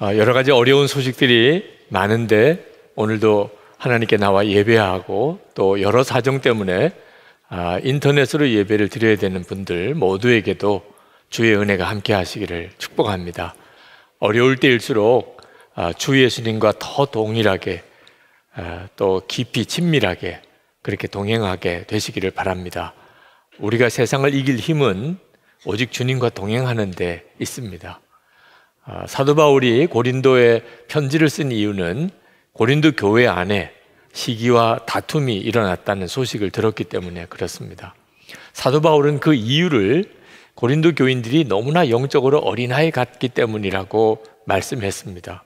아, 여러 가지 어려운 소식들이 많은데 오늘도 하나님께 나와 예배하고 또 여러 사정 때문에 아, 인터넷으로 예배를 드려야 되는 분들 모두에게도 주의 은혜가 함께 하시기를 축복합니다. 어려울 때일수록 아, 주 예수님과 더 동일하게 또 깊이 친밀하게 그렇게 동행하게 되시기를 바랍니다. 우리가 세상을 이길 힘은 오직 주님과 동행하는 데 있습니다. 아, 사도 바울이 고린도에 편지를 쓴 이유는 고린도 교회 안에 시기와 다툼이 일어났다는 소식을 들었기 때문에 그렇습니다. 사도 바울은 그 이유를 고린도 교인들이 너무나 영적으로 어린아이 같기 때문이라고 말씀했습니다.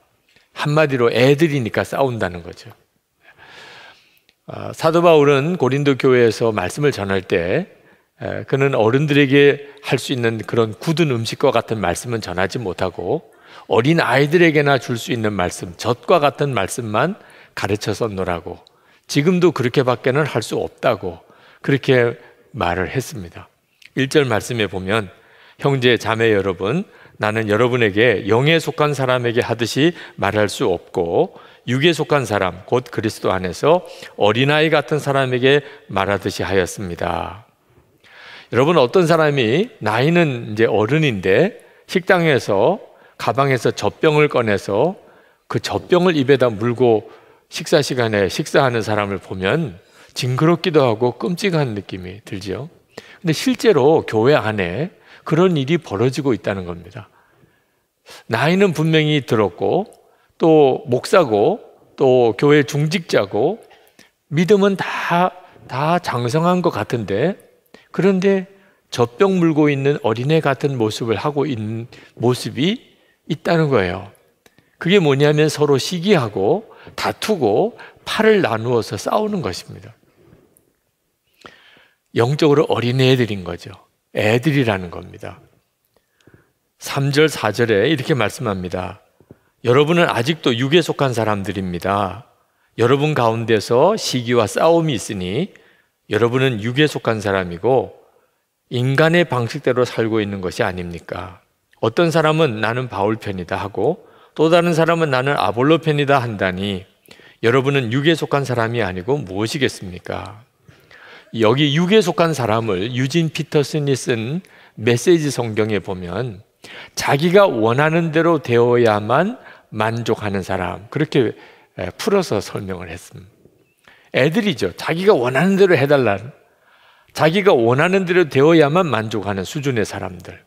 한마디로 애들이니까 싸운다는 거죠. 아, 사도 바울은 고린도 교회에서 말씀을 전할 때 그는 어른들에게 할 수 있는 그런 굳은 음식과 같은 말씀은 전하지 못하고 어린 아이들에게나 줄 수 있는 말씀, 젖과 같은 말씀만 가르쳐서 노라고 지금도 그렇게밖에는 할 수 없다고 그렇게 말을 했습니다. 1절 말씀에 보면 형제 자매 여러분 나는 여러분에게 영에 속한 사람에게 하듯이 말할 수 없고 육에 속한 사람 곧 그리스도 안에서 어린아이 같은 사람에게 말하듯이 하였습니다. 여러분 어떤 사람이 나이는 이제 어른인데 식당에서 가방에서 젖병을 꺼내서 그 젖병을 입에다 물고 식사 시간에 식사하는 사람을 보면 징그럽기도 하고 끔찍한 느낌이 들죠요 근데 실제로 교회 안에 그런 일이 벌어지고 있다는 겁니다. 나이는 분명히 들었고 또 목사고 또 교회 중직자고 믿음은 다 다 장성한 것 같은데 그런데 젖병 물고 있는 어린애 같은 모습을 하고 있는 모습이 있다는 거예요. 그게 뭐냐면 서로 시기하고 다투고 팔을 나누어서 싸우는 것입니다. 영적으로 어린애들인 거죠. 애들이라는 겁니다. 3절, 4절에 이렇게 말씀합니다. 여러분은 아직도 육에 속한 사람들입니다. 여러분 가운데서 시기와 싸움이 있으니 여러분은 육에 속한 사람이고 인간의 방식대로 살고 있는 것이 아닙니까? 어떤 사람은 나는 바울 편이다 하고 또 다른 사람은 나는 아볼로 편이다 한다니 여러분은 육에 속한 사람이 아니고 무엇이겠습니까? 여기 육에 속한 사람을 유진 피터슨이 쓴 메시지 성경에 보면 자기가 원하는 대로 되어야만 만족하는 사람 그렇게 풀어서 설명을 했습니다. 애들이죠. 자기가 원하는 대로 해달라는. 자기가 원하는 대로 되어야만 만족하는 수준의 사람들.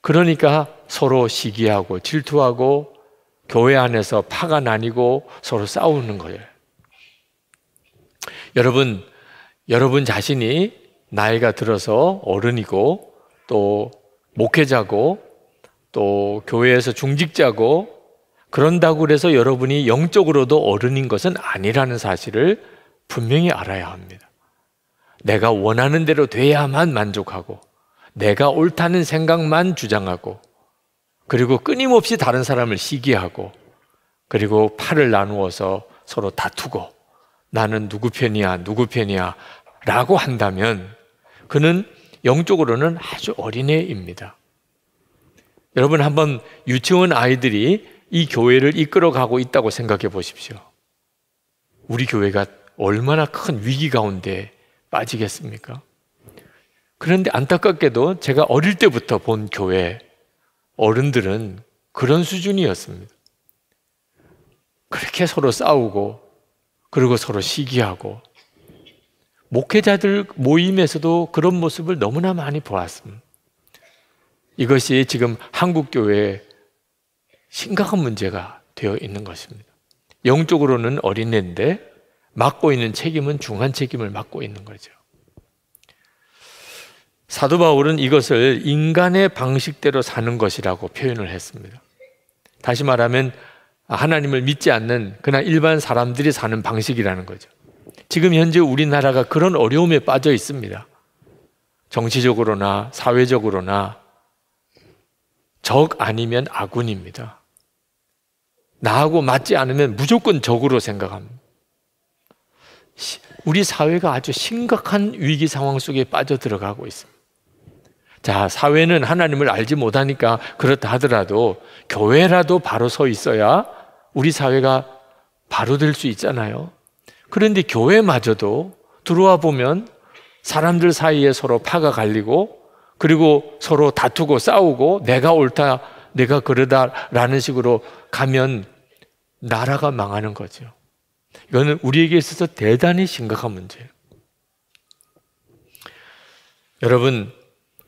그러니까 서로 시기하고 질투하고 교회 안에서 파가 나뉘고 서로 싸우는 거예요. 여러분, 여러분 자신이 나이가 들어서 어른이고 또 목회자고 또 교회에서 중직자고 그런다고 그래서 여러분이 영적으로도 어른인 것은 아니라는 사실을 분명히 알아야 합니다. 내가 원하는 대로 돼야만 만족하고, 내가 옳다는 생각만 주장하고, 그리고 끊임없이 다른 사람을 시기하고, 그리고 팔을 나누어서 서로 다투고, 나는 누구 편이야, 누구 편이야, 라고 한다면, 그는 영적으로는 아주 어린애입니다. 여러분 한번 유치원 아이들이 이 교회를 이끌어가고 있다고 생각해 보십시오. 우리 교회가 얼마나 큰 위기 가운데 빠지겠습니까? 그런데 안타깝게도 제가 어릴 때부터 본 교회 어른들은 그런 수준이었습니다. 그렇게 서로 싸우고, 그리고 서로 시기하고, 목회자들 모임에서도 그런 모습을 너무나 많이 보았습니다. 이것이 지금 한국교회의 심각한 문제가 되어 있는 것입니다. 영적으로는 어린애인데 맡고 있는 책임은 중한 책임을 맡고 있는 거죠. 사도 바울은 이것을 인간의 방식대로 사는 것이라고 표현을 했습니다. 다시 말하면 하나님을 믿지 않는 그냥 일반 사람들이 사는 방식이라는 거죠. 지금 현재 우리나라가 그런 어려움에 빠져 있습니다. 정치적으로나 사회적으로나 적 아니면 아군입니다. 나하고 맞지 않으면 무조건 적으로 생각합니다. 우리 사회가 아주 심각한 위기 상황 속에 빠져 들어가고 있습니다. 자, 사회는 하나님을 알지 못하니까 그렇다 하더라도 교회라도 바로 서 있어야 우리 사회가 바로 될 수 있잖아요. 그런데 교회마저도 들어와 보면 사람들 사이에 서로 파가 갈리고 그리고 서로 다투고 싸우고 내가 옳다, 내가 그러다라는 식으로 가면 나라가 망하는 거죠. 이거는 우리에게 있어서 대단히 심각한 문제예요. 여러분,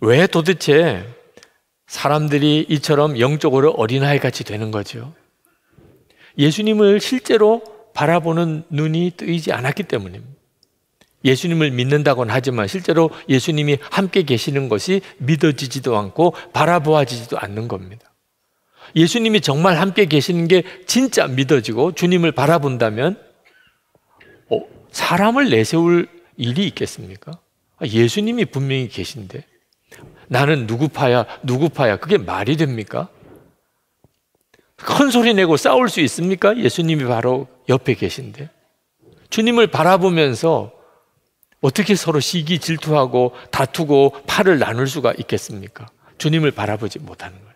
왜 도대체 사람들이 이처럼 영적으로 어린아이 같이 되는 거죠? 예수님을 실제로 바라보는 눈이 뜨이지 않았기 때문입니다. 예수님을 믿는다고는 하지만 실제로 예수님이 함께 계시는 것이 믿어지지도 않고 바라보아지지도 않는 겁니다. 예수님이 정말 함께 계시는 게 진짜 믿어지고 주님을 바라본다면 어, 사람을 내세울 일이 있겠습니까? 아, 예수님이 분명히 계신데 나는 누구 파야 누구 파야 그게 말이 됩니까? 큰 소리 내고 싸울 수 있습니까? 예수님이 바로 옆에 계신데 주님을 바라보면서 어떻게 서로 시기 질투하고 다투고 팔을 나눌 수가 있겠습니까? 주님을 바라보지 못하는 거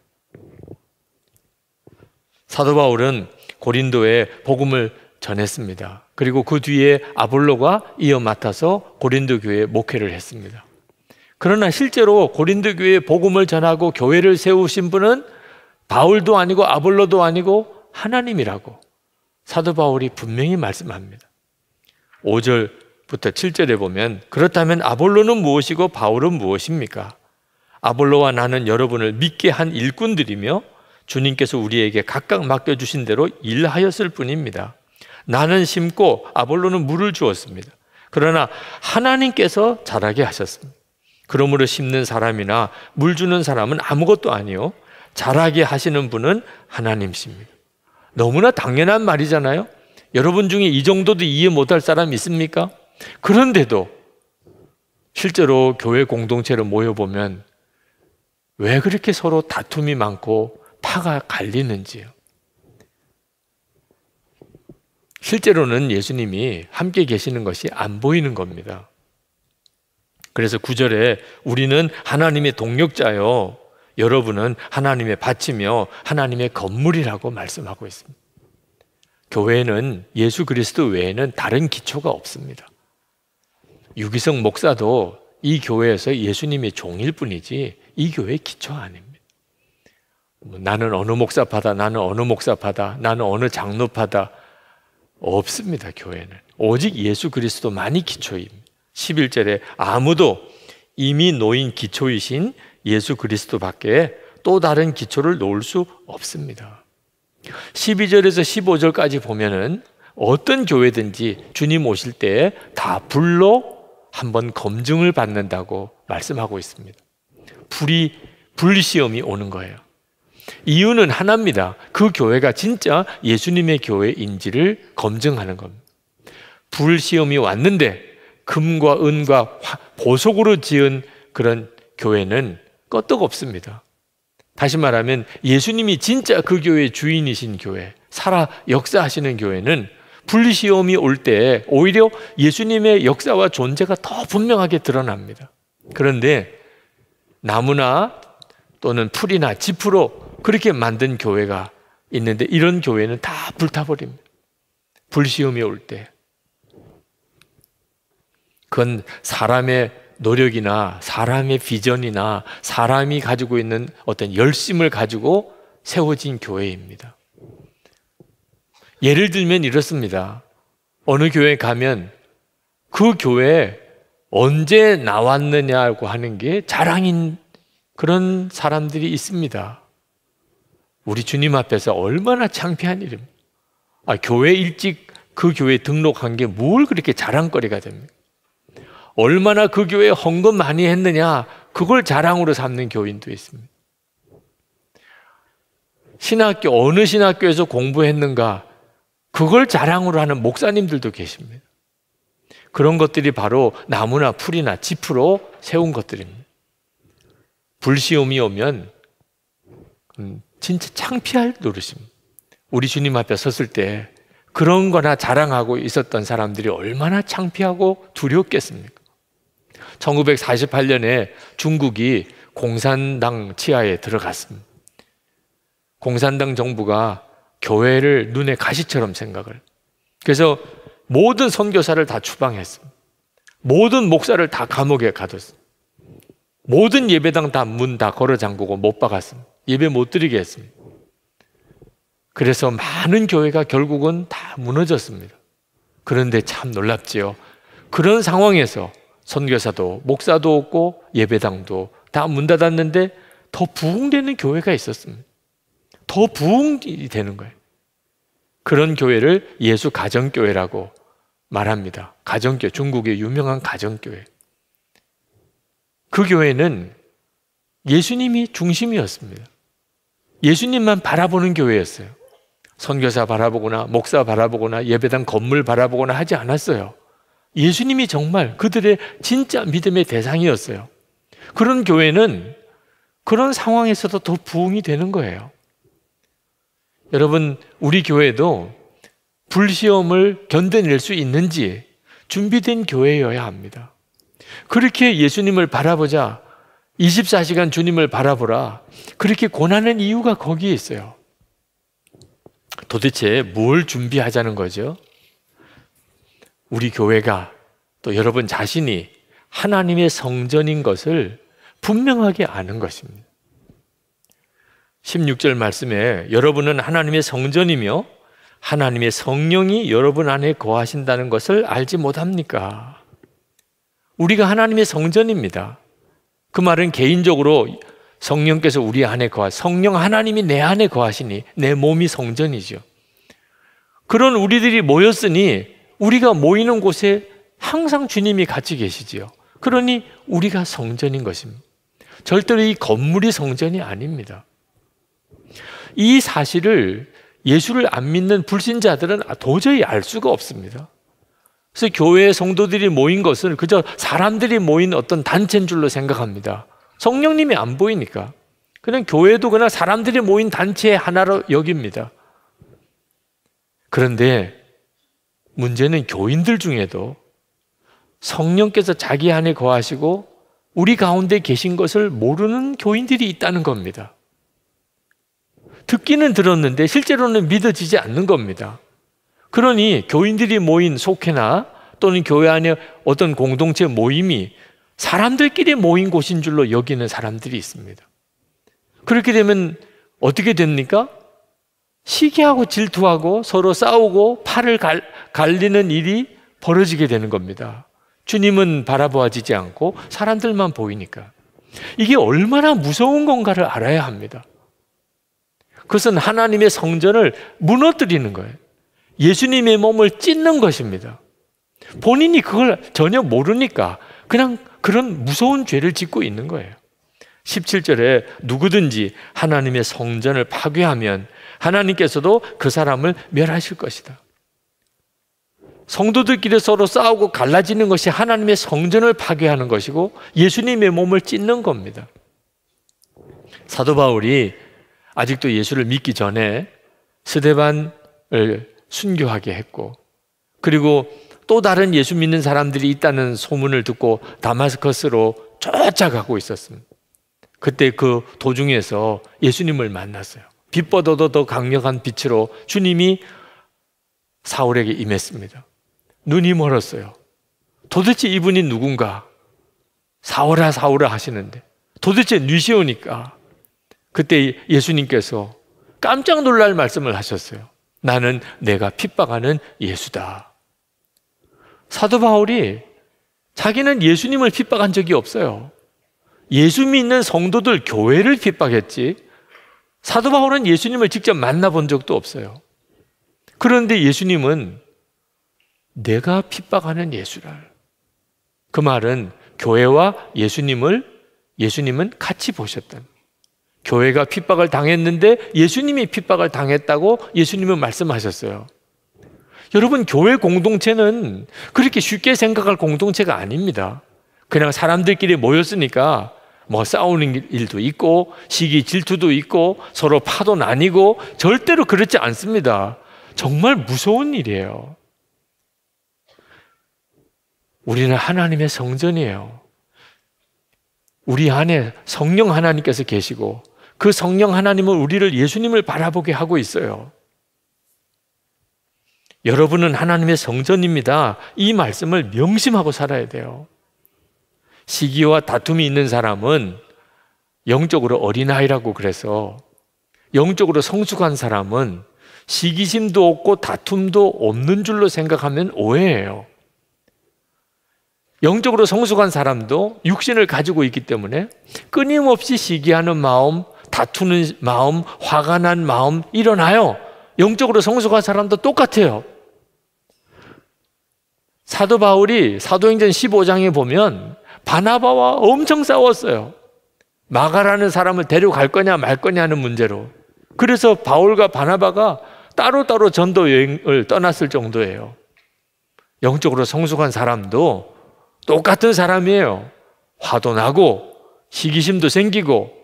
사도 바울은 고린도에 복음을 전했습니다. 그리고 그 뒤에 아볼로가 이어 맡아서 고린도 교회에 목회를 했습니다. 그러나 실제로 고린도 교회에 복음을 전하고 교회를 세우신 분은 바울도 아니고 아볼로도 아니고 하나님이라고 사도 바울이 분명히 말씀합니다. 5절부터 7절에 보면 그렇다면 아볼로는 무엇이고 바울은 무엇입니까? 아볼로와 나는 여러분을 믿게 한 일꾼들이며 주님께서 우리에게 각각 맡겨주신 대로 일하였을 뿐입니다. 나는 심고 아볼로는 물을 주었습니다. 그러나 하나님께서 자라게 하셨습니다. 그러므로 심는 사람이나 물 주는 사람은 아무것도 아니요. 자라게 하시는 분은 하나님십니다. 너무나 당연한 말이잖아요. 여러분 중에 이 정도도 이해 못할 사람 있습니까? 그런데도 실제로 교회 공동체로 모여보면 왜 그렇게 서로 다툼이 많고 파가 갈리는지요. 실제로는 예수님이 함께 계시는 것이 안 보이는 겁니다. 그래서 구절에 우리는 하나님의 동력자요. 여러분은 하나님의 밭이며 하나님의 건물이라고 말씀하고 있습니다. 교회는 예수 그리스도 외에는 다른 기초가 없습니다. 유기성 목사도 이 교회에서 예수님의 종일 뿐이지 이 교회의 기초 아닙니다. 나는 어느 목사파다, 나는 어느 목사파다, 나는 어느 장로파다 없습니다. 교회는 오직 예수 그리스도만이 기초입니다. 11절에 아무도 이미 놓인 기초이신 예수 그리스도밖에 또 다른 기초를 놓을 수 없습니다. 12절에서 15절까지 보면은 어떤 교회든지 주님 오실 때 다 불로 한번 검증을 받는다고 말씀하고 있습니다. 불이 불시험이 오는 거예요. 이유는 하나입니다. 그 교회가 진짜 예수님의 교회인지를 검증하는 겁니다. 불시험이 왔는데 금과 은과 보석으로 지은 그런 교회는 끄떡 없습니다. 다시 말하면 예수님이 진짜 그 교회의 주인이신 교회, 살아 역사하시는 교회는 분시험이올 때 오히려 예수님의 역사와 존재가 더 분명하게 드러납니다. 그런데 나무나 또는 풀이나 짚으로 그렇게 만든 교회가 있는데 이런 교회는 다 불타버립니다. 불시험이 올 때. 그건 사람의 노력이나 사람의 비전이나 사람이 가지고 있는 어떤 열심을 가지고 세워진 교회입니다. 예를 들면 이렇습니다. 어느 교회 가면 그교회 언제 나왔느냐고 하는 게 자랑인 그런 사람들이 있습니다. 우리 주님 앞에서 얼마나 창피한 일입니 아, 교회 일찍 그 교회 등록한 게 뭘 그렇게 자랑거리가 됩니까? 얼마나 그 교회 헌금 많이 했느냐 그걸 자랑으로 삼는 교인도 있습니다. 신학교 어느 신학교에서 공부했는가 그걸 자랑으로 하는 목사님들도 계십니다. 그런 것들이 바로 나무나 풀이나 짚으로 세운 것들입니다. 불시험이 오면 음, 진짜 창피할 노릇입니다. 우리 주님 앞에 섰을 때 그런 거나 자랑하고 있었던 사람들이 얼마나 창피하고 두렵겠습니까? 1948년에 중국이 공산당 치하에 들어갔습니다. 공산당 정부가 교회를 눈에 가시처럼 생각을. 그래서 모든 선교사를 다 추방했습니다. 모든 목사를 다 감옥에 가뒀습니다. 모든 예배당 다 문 다 걸어 잠그고 못 박았습니다. 예배 못 드리게 했습니다. 그래서 많은 교회가 결국은 다 무너졌습니다. 그런데 참 놀랍지요. 그런 상황에서 선교사도 목사도 없고 예배당도 다 문 닫았는데 더 부흥되는 교회가 있었습니다. 더 부흥이 되는 거예요. 그런 교회를 예수 가정교회라고 말합니다. 가정교회, 중국의 유명한 가정교회. 그 교회는 예수님이 중심이었습니다. 예수님만 바라보는 교회였어요. 선교사 바라보거나 목사 바라보거나 예배당 건물 바라보거나 하지 않았어요. 예수님이 정말 그들의 진짜 믿음의 대상이었어요. 그런 교회는 그런 상황에서도 더 부흥이 되는 거예요. 여러분, 우리 교회도 불시험을 견뎌낼 수 있는지 준비된 교회여야 합니다. 그렇게 예수님을 바라보자 24시간 주님을 바라보라. 그렇게 권하는 이유가 거기에 있어요. 도대체 뭘 준비하자는 거죠? 우리 교회가 또 여러분 자신이 하나님의 성전인 것을 분명하게 아는 것입니다. 16절 말씀에 여러분은 하나님의 성전이며 하나님의 성령이 여러분 안에 거하신다는 것을 알지 못합니까? 우리가 하나님의 성전입니다. 그 말은 개인적으로 성령께서 우리 안에 거하, 성령 하나님이 내 안에 거하시니 내 몸이 성전이죠. 그런 우리들이 모였으니 우리가 모이는 곳에 항상 주님이 같이 계시지요. 그러니 우리가 성전인 것입니다. 절대로 이 건물이 성전이 아닙니다. 이 사실을 예수를 안 믿는 불신자들은 도저히 알 수가 없습니다. 그래서 교회의 성도들이 모인 것을 그저 사람들이 모인 어떤 단체인 줄로 생각합니다. 성령님이 안 보이니까. 그냥 교회도 그냥 사람들이 모인 단체의 하나로 여깁니다. 그런데 문제는 교인들 중에도 성령께서 자기 안에 거하시고 우리 가운데 계신 것을 모르는 교인들이 있다는 겁니다. 듣기는 들었는데 실제로는 믿어지지 않는 겁니다. 그러니 교인들이 모인 속회나 또는 교회 안에 어떤 공동체 모임이 사람들끼리 모인 곳인 줄로 여기는 사람들이 있습니다. 그렇게 되면 어떻게 됩니까? 시기하고 질투하고 서로 싸우고 팔을 갈, 갈리는 일이 벌어지게 되는 겁니다. 주님은 바라보아지지 않고 사람들만 보이니까. 이게 얼마나 무서운 건가를 알아야 합니다. 그것은 하나님의 성전을 무너뜨리는 거예요. 예수님의 몸을 찢는 것입니다. 본인이 그걸 전혀 모르니까 그냥 그런 무서운 죄를 짓고 있는 거예요. 17절에 누구든지 하나님의 성전을 파괴하면 하나님께서도 그 사람을 멸하실 것이다. 성도들끼리 서로 싸우고 갈라지는 것이 하나님의 성전을 파괴하는 것이고 예수님의 몸을 찢는 겁니다. 사도 바울이 아직도 예수를 믿기 전에 스데반을 순교하게 했고 그리고 또 다른 예수 믿는 사람들이 있다는 소문을 듣고 다마스커스로 쫓아가고 있었습니다. 그때 그 도중에서 예수님을 만났어요. 빛보다도 더 강력한 빛으로 주님이 사울에게 임했습니다. 눈이 멀었어요. 도대체 이분이 누군가? 사울아 사울아 하시는데 도대체 뉘시오니까 그때 예수님께서 깜짝 놀랄 말씀을 하셨어요. 나는 내가 핍박하는 예수다. 사도 바울이 자기는 예수님을 핍박한 적이 없어요. 예수 믿는 성도들 교회를 핍박했지. 사도 바울은 예수님을 직접 만나본 적도 없어요. 그런데 예수님은 내가 핍박하는 예수랄. 그 말은 교회와 예수님을 예수님은 같이 보셨던 교회가 핍박을 당했는데 예수님이 핍박을 당했다고 예수님은 말씀하셨어요. 여러분, 교회 공동체는 그렇게 쉽게 생각할 공동체가 아닙니다. 그냥 사람들끼리 모였으니까 뭐 싸우는 일도 있고 시기 질투도 있고 서로 파도 나뉘고 절대로 그렇지 않습니다. 정말 무서운 일이에요. 우리는 하나님의 성전이에요. 우리 안에 성령 하나님께서 계시고 그 성령 하나님은 우리를 예수님을 바라보게 하고 있어요. 여러분은 하나님의 성전입니다. 이 말씀을 명심하고 살아야 돼요. 시기와 다툼이 있는 사람은 영적으로 어린아이라고 그래서 영적으로 성숙한 사람은 시기심도 없고 다툼도 없는 줄로 생각하면 오해예요. 영적으로 성숙한 사람도 육신을 가지고 있기 때문에 끊임없이 시기하는 마음, 다투는 마음, 화가 난 마음 일어나요. 영적으로 성숙한 사람도 똑같아요. 사도 바울이 사도행전 15장에 보면 바나바와 엄청 싸웠어요. 마가라는 사람을 데려갈 거냐 말 거냐는 문제로. 그래서 바울과 바나바가 따로따로 전도 여행을 떠났을 정도예요. 영적으로 성숙한 사람도 똑같은 사람이에요. 화도 나고 시기심도 생기고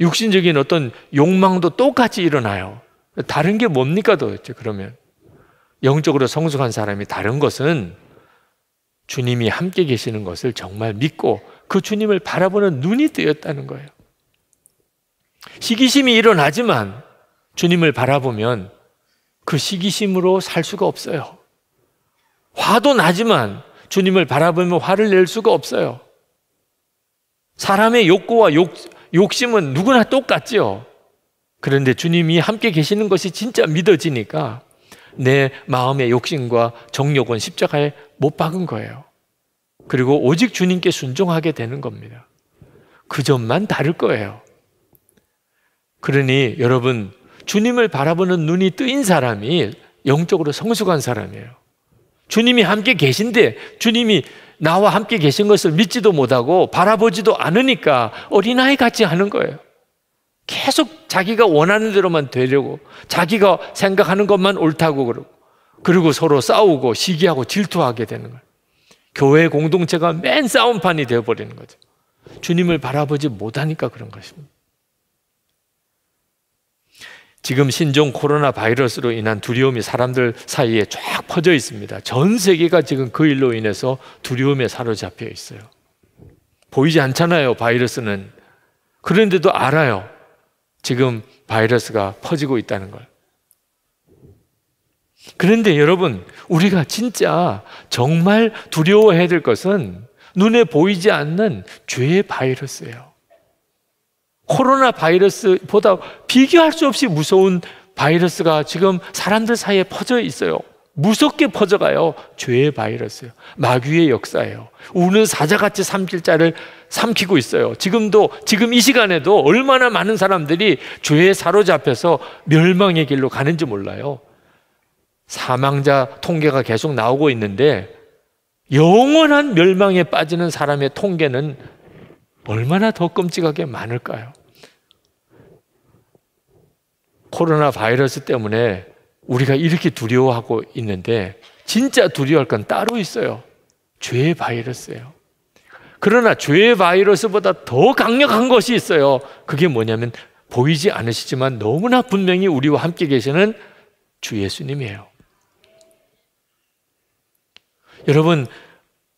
육신적인 어떤 욕망도 똑같이 일어나요. 다른 게 뭡니까 도대체 그러면? 영적으로 성숙한 사람이 다른 것은 주님이 함께 계시는 것을 정말 믿고 그 주님을 바라보는 눈이 뜨였다는 거예요. 시기심이 일어나지만 주님을 바라보면 그 시기심으로 살 수가 없어요. 화도 나지만 주님을 바라보면 화를 낼 수가 없어요. 사람의 욕구와 욕, 욕심은 누구나 똑같지요. 그런데 주님이 함께 계시는 것이 진짜 믿어지니까 내 마음의 욕심과 정욕은 십자가에 못 박은 거예요. 그리고 오직 주님께 순종하게 되는 겁니다. 그 점만 다를 거예요. 그러니 여러분, 주님을 바라보는 눈이 뜨인 사람이 영적으로 성숙한 사람이에요. 주님이 함께 계신데 주님이 나와 함께 계신 것을 믿지도 못하고 바라보지도 않으니까 어린아이 같이 하는 거예요. 계속 자기가 원하는 대로만 되려고 자기가 생각하는 것만 옳다고 그러고 그리고 서로 싸우고 시기하고 질투하게 되는 거예요. 교회 공동체가 맨 싸움판이 되어버리는 거죠. 주님을 바라보지 못하니까 그런 것입니다. 지금 신종 코로나 바이러스로 인한 두려움이 사람들 사이에 쫙 퍼져 있습니다. 전 세계가 지금 그 일로 인해서 두려움에 사로잡혀 있어요. 보이지 않잖아요, 바이러스는. 그런데도 알아요. 지금 바이러스가 퍼지고 있다는 걸. 그런데 여러분, 우리가 진짜 정말 두려워해야 될 것은 눈에 보이지 않는 죄의 바이러스예요. 코로나 바이러스보다 비교할 수 없이 무서운 바이러스가 지금 사람들 사이에 퍼져 있어요. 무섭게 퍼져가요. 죄의 바이러스요. 마귀의 역사예요. 우는 사자같이 삼킬자를 삼키고 있어요. 지금도, 지금 이 시간에도 얼마나 많은 사람들이 죄에 사로잡혀서 멸망의 길로 가는지 몰라요. 사망자 통계가 계속 나오고 있는데, 영원한 멸망에 빠지는 사람의 통계는 얼마나 더 끔찍하게 많을까요? 코로나 바이러스 때문에 우리가 이렇게 두려워하고 있는데 진짜 두려워할 건 따로 있어요. 죄의 바이러스예요. 그러나 죄의 바이러스보다 더 강력한 것이 있어요. 그게 뭐냐면 보이지 않으시지만 너무나 분명히 우리와 함께 계시는 주 예수님이에요. 여러분,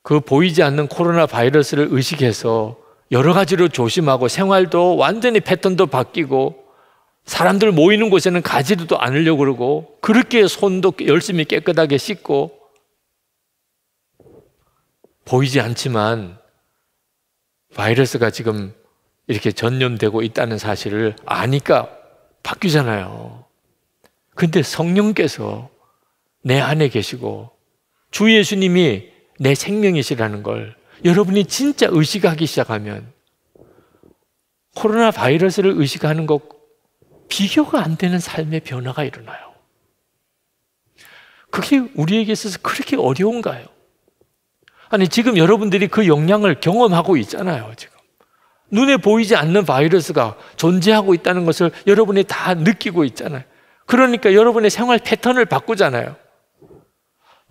그 보이지 않는 코로나 바이러스를 의식해서 여러 가지로 조심하고 생활도 완전히 패턴도 바뀌고 사람들 모이는 곳에는 가지도 않으려고 그러고 그렇게 손도 열심히 깨끗하게 씻고 보이지 않지만 바이러스가 지금 이렇게 전염되고 있다는 사실을 아니까 바뀌잖아요. 근데 성령께서 내 안에 계시고 주 예수님이 내 생명이시라는 걸 여러분이 진짜 의식하기 시작하면 코로나 바이러스를 의식하는 것 비교가 안 되는 삶의 변화가 일어나요. 그게 우리에게 있어서 그렇게 어려운가요? 아니, 지금 여러분들이 그 영향을 경험하고 있잖아요, 지금. 눈에 보이지 않는 바이러스가 존재하고 있다는 것을 여러분이 다 느끼고 있잖아요. 그러니까 여러분의 생활 패턴을 바꾸잖아요.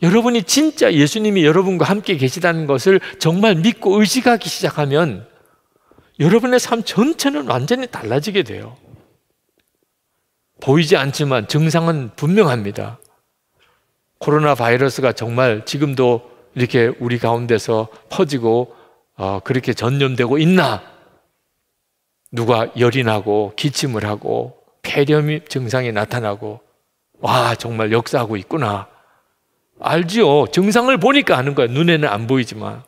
여러분이 진짜 예수님이 여러분과 함께 계시다는 것을 정말 믿고 의식하기 시작하면 여러분의 삶 전체는 완전히 달라지게 돼요. 보이지 않지만 증상은 분명합니다. 코로나 바이러스가 정말 지금도 이렇게 우리 가운데서 퍼지고 어, 그렇게 전염되고 있나? 누가 열이 나고 기침을 하고 폐렴 증상이 나타나고 와 정말 역사하고 있구나. 알지요. 증상을 보니까 아는 거야. 눈에는 안 보이지만.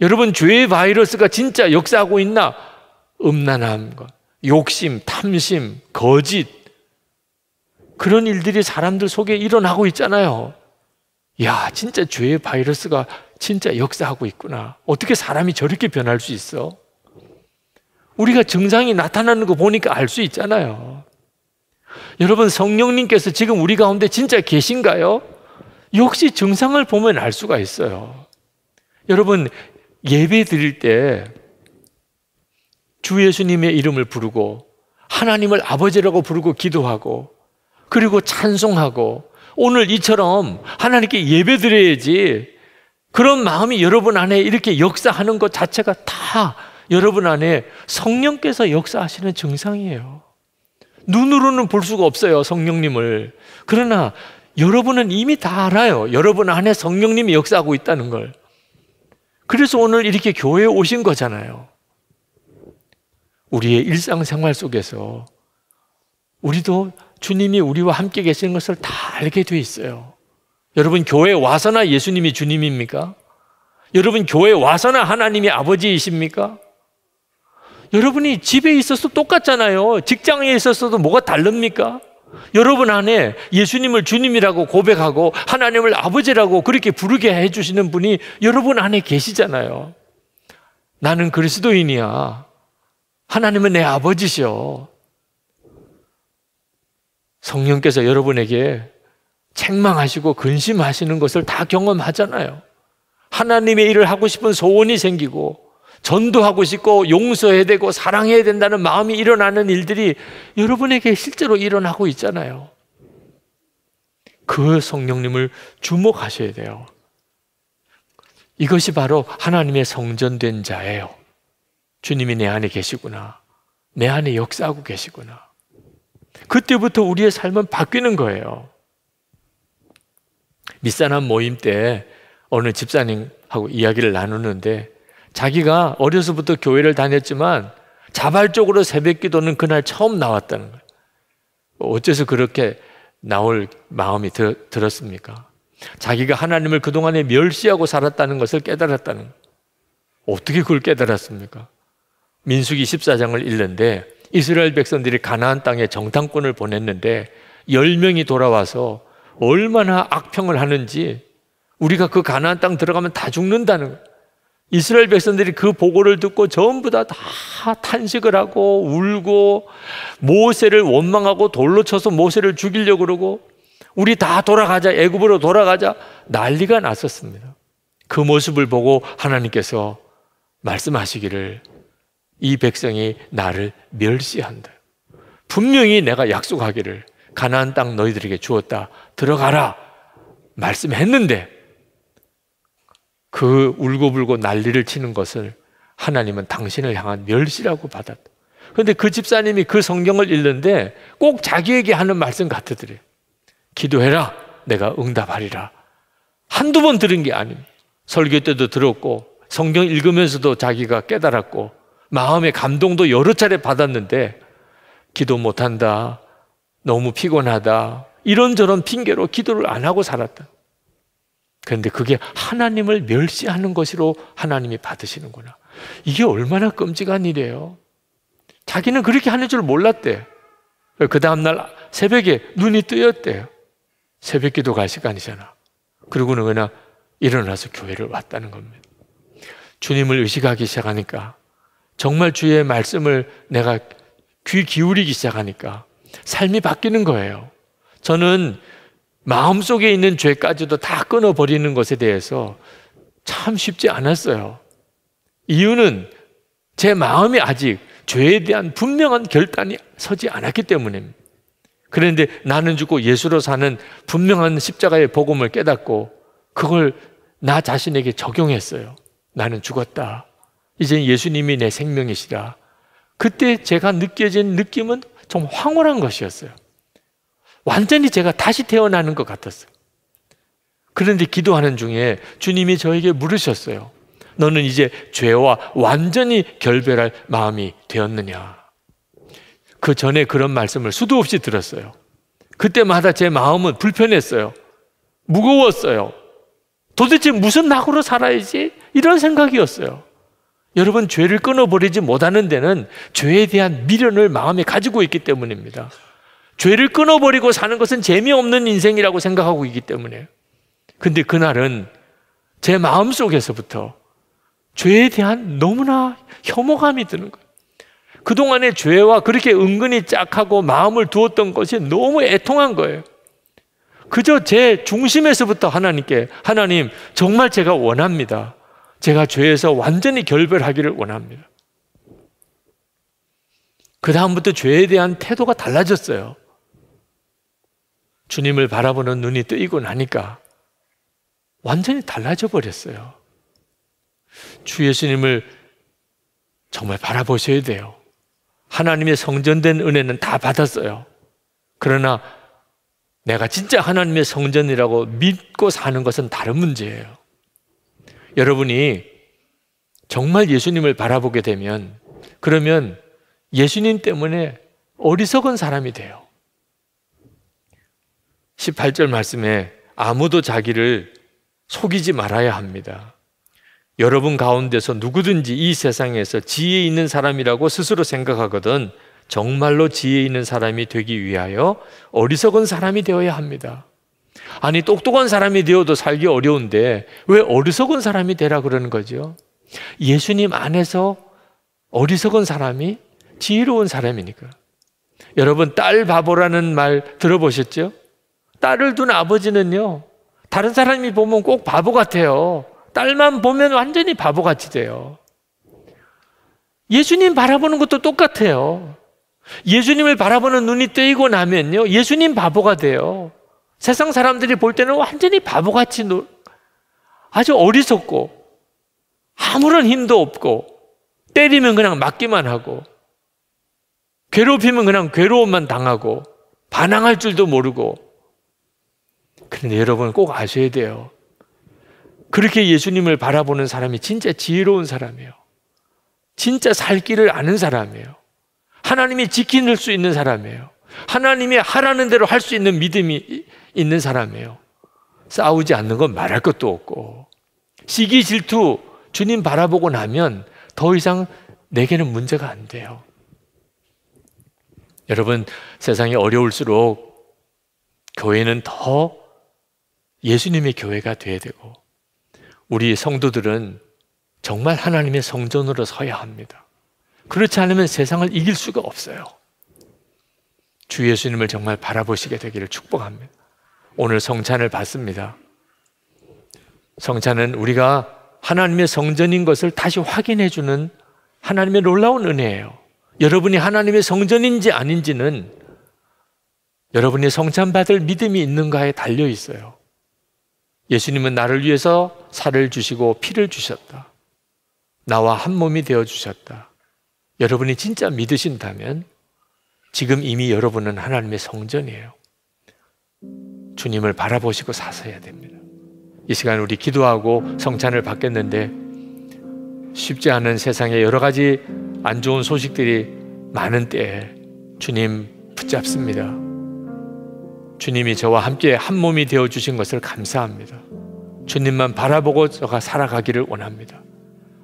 여러분, 죄의 바이러스가 진짜 역사하고 있나? 음란함과 욕심, 탐심, 거짓. 그런 일들이 사람들 속에 일어나고 있잖아요. 야, 진짜 죄의 바이러스가 진짜 역사하고 있구나. 어떻게 사람이 저렇게 변할 수 있어? 우리가 증상이 나타나는 거 보니까 알 수 있잖아요. 여러분, 성령님께서 지금 우리 가운데 진짜 계신가요? 역시 증상을 보면 알 수가 있어요. 여러분, 예배 드릴 때 주 예수님의 이름을 부르고 하나님을 아버지라고 부르고 기도하고 그리고 찬송하고 오늘 이처럼 하나님께 예배 드려야지 그런 마음이 여러분 안에 이렇게 역사하는 것 자체가 다 여러분 안에 성령께서 역사하시는 증상이에요. 눈으로는 볼 수가 없어요, 성령님을. 그러나 여러분은 이미 다 알아요. 여러분 안에 성령님이 역사하고 있다는 걸. 그래서 오늘 이렇게 교회에 오신 거잖아요. 우리의 일상생활 속에서 우리도 주님이 우리와 함께 계시는 것을 다 알게 돼 있어요. 여러분 교회 에 와서나 예수님이 주님입니까? 여러분 교회 에 와서나 하나님이 아버지이십니까? 여러분이 집에 있어서 똑같잖아요. 직장에 있어서도 뭐가 다릅니까? 여러분 안에 예수님을 주님이라고 고백하고 하나님을 아버지라고 그렇게 부르게 해주시는 분이 여러분 안에 계시잖아요. 나는 그리스도인이야. 하나님은 내 아버지시오. 성령께서 여러분에게 책망하시고 근심하시는 것을 다 경험하잖아요. 하나님의 일을 하고 싶은 소원이 생기고 전도하고 싶고 용서해야 되고 사랑해야 된다는 마음이 일어나는 일들이 여러분에게 실제로 일어나고 있잖아요. 그 성령님을 주목하셔야 돼요. 이것이 바로 하나님의 성전된 자예요. 주님이 내 안에 계시구나. 내 안에 역사하고 계시구나. 그때부터 우리의 삶은 바뀌는 거예요. 밑사람 모임 때 어느 집사님하고 이야기를 나누는데 자기가 어려서부터 교회를 다녔지만 자발적으로 새벽 기도는 그날 처음 나왔다는 거예요. 어째서 그렇게 나올 마음이 들, 들었습니까? 자기가 하나님을 그동안에 멸시하고 살았다는 것을 깨달았다는 거예요. 어떻게 그걸 깨달았습니까? 민수기 14장을 읽는데 이스라엘 백성들이 가나안 땅에 정탐꾼을 보냈는데 10명이 돌아와서 얼마나 악평을 하는지 우리가 그 가나안 땅 들어가면 다 죽는다는 거예요. 이스라엘 백성들이 그 보고를 듣고 전부 다 다 탄식을 하고 울고 모세를 원망하고 돌로 쳐서 모세를 죽이려고 그러고 우리 다 돌아가자 애굽으로 돌아가자 난리가 났었습니다. 그 모습을 보고 하나님께서 말씀하시기를 이 백성이 나를 멸시한다. 분명히 내가 약속하기를 가나안 땅 너희들에게 주었다. 들어가라 말씀했는데 그 울고불고 난리를 치는 것을 하나님은 당신을 향한 멸시라고 받았다. 그런데 그 집사님이 그 성경을 읽는데 꼭 자기에게 하는 말씀 같으더래요. 기도해라. 내가 응답하리라. 한두 번 들은 게 아닙니다. 설교 때도 들었고 성경 읽으면서도 자기가 깨달았고 마음의 감동도 여러 차례 받았는데 기도 못한다. 너무 피곤하다. 이런저런 핑계로 기도를 안 하고 살았다. 그런데 그게 하나님을 멸시하는 것으로 하나님이 받으시는구나. 이게 얼마나 끔찍한 일이에요. 자기는 그렇게 하는 줄 몰랐대. 그 다음날 새벽에 눈이 뜨였대요. 새벽 기도 갈 시간이잖아. 그리고는 그냥 일어나서 교회를 왔다는 겁니다. 주님을 의식하기 시작하니까 정말 주의 말씀을 내가 귀 기울이기 시작하니까 삶이 바뀌는 거예요. 저는 마음속에 있는 죄까지도 다 끊어버리는 것에 대해서 참 쉽지 않았어요. 이유는 제 마음이 아직 죄에 대한 분명한 결단이 서지 않았기 때문입니다. 그런데 나는 죽고 예수로 사는 분명한 십자가의 복음을 깨닫고 그걸 나 자신에게 적용했어요. 나는 죽었다. 이제 예수님이 내 생명이시다. 그때 제가 느껴진 느낌은 좀 황홀한 것이었어요. 완전히 제가 다시 태어나는 것 같았어요. 그런데 기도하는 중에 주님이 저에게 물으셨어요. 너는 이제 죄와 완전히 결별할 마음이 되었느냐? 그 전에 그런 말씀을 수도 없이 들었어요. 그때마다 제 마음은 불편했어요. 무거웠어요. 도대체 무슨 낙으로 살아야지? 이런 생각이었어요. 여러분, 죄를 끊어버리지 못하는 데는 죄에 대한 미련을 마음에 가지고 있기 때문입니다. 죄를 끊어버리고 사는 것은 재미없는 인생이라고 생각하고 있기 때문에. 근데 그날은 제 마음 속에서부터 죄에 대한 너무나 혐오감이 드는 거예요. 그동안의 죄와 그렇게 은근히 짝하고 마음을 두었던 것이 너무 애통한 거예요. 그저 제 중심에서부터 하나님께, 하나님, 정말 제가 원합니다. 제가 죄에서 완전히 결별하기를 원합니다. 그다음부터 죄에 대한 태도가 달라졌어요. 주님을 바라보는 눈이 뜨이고 나니까 완전히 달라져 버렸어요. 주 예수님을 정말 바라보셔야 돼요. 하나님의 성전된 은혜는 다 받았어요. 그러나 내가 진짜 하나님의 성전이라고 믿고 사는 것은 다른 문제예요. 여러분이 정말 예수님을 바라보게 되면 그러면 예수님 때문에 어리석은 사람이 돼요. 18절 말씀에 아무도 자기를 속이지 말아야 합니다. 여러분 가운데서 누구든지 이 세상에서 지혜 있는 사람이라고 스스로 생각하거든 정말로 지혜 있는 사람이 되기 위하여 어리석은 사람이 되어야 합니다. 아니 똑똑한 사람이 되어도 살기 어려운데 왜 어리석은 사람이 되라 그러는 거죠? 예수님 안에서 어리석은 사람이 지혜로운 사람이니까. 여러분 딸 바보라는 말 들어보셨죠? 딸을 둔 아버지는요, 다른 사람이 보면 꼭 바보 같아요. 딸만 보면 완전히 바보같이 돼요. 예수님 바라보는 것도 똑같아요. 예수님을 바라보는 눈이 뜨이고 나면요, 예수님 바보가 돼요. 세상 사람들이 볼 때는 완전히 바보같이 놀, 아주 어리석고, 아무런 힘도 없고, 때리면 그냥 맞기만 하고, 괴롭히면 그냥 괴로움만 당하고, 반항할 줄도 모르고, 그런데 여러분 꼭 아셔야 돼요. 그렇게 예수님을 바라보는 사람이 진짜 지혜로운 사람이에요. 진짜 살 길을 아는 사람이에요. 하나님이 지킬 수 있는 사람이에요. 하나님이 하라는 대로 할 수 있는 믿음이 있는 사람이에요. 싸우지 않는 건 말할 것도 없고 시기 질투 주님 바라보고 나면 더 이상 내게는 문제가 안 돼요. 여러분 세상이 어려울수록 교회는 더 예수님의 교회가 돼야 되고 우리 성도들은 정말 하나님의 성전으로 서야 합니다. 그렇지 않으면 세상을 이길 수가 없어요. 주 예수님을 정말 바라보시게 되기를 축복합니다. 오늘 성찬을 받습니다. 성찬은 우리가 하나님의 성전인 것을 다시 확인해 주는 하나님의 놀라운 은혜예요. 여러분이 하나님의 성전인지 아닌지는 여러분이 성찬 받을 믿음이 있는가에 달려 있어요. 예수님은 나를 위해서 살을 주시고 피를 주셨다. 나와 한 몸이 되어 주셨다. 여러분이 진짜 믿으신다면 지금 이미 여러분은 하나님의 성전이에요. 주님을 바라보시고 사셔야 됩니다. 이 시간 우리 기도하고 성찬을 받겠는데 쉽지 않은 세상에 여러 가지 안 좋은 소식들이 많은 때에 주님 붙잡습니다. 주님이 저와 함께 한 몸이 되어 주신 것을 감사합니다. 주님만 바라보고 저가 살아가기를 원합니다.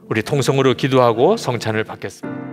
우리 통성으로 기도하고 성찬을 받겠습니다.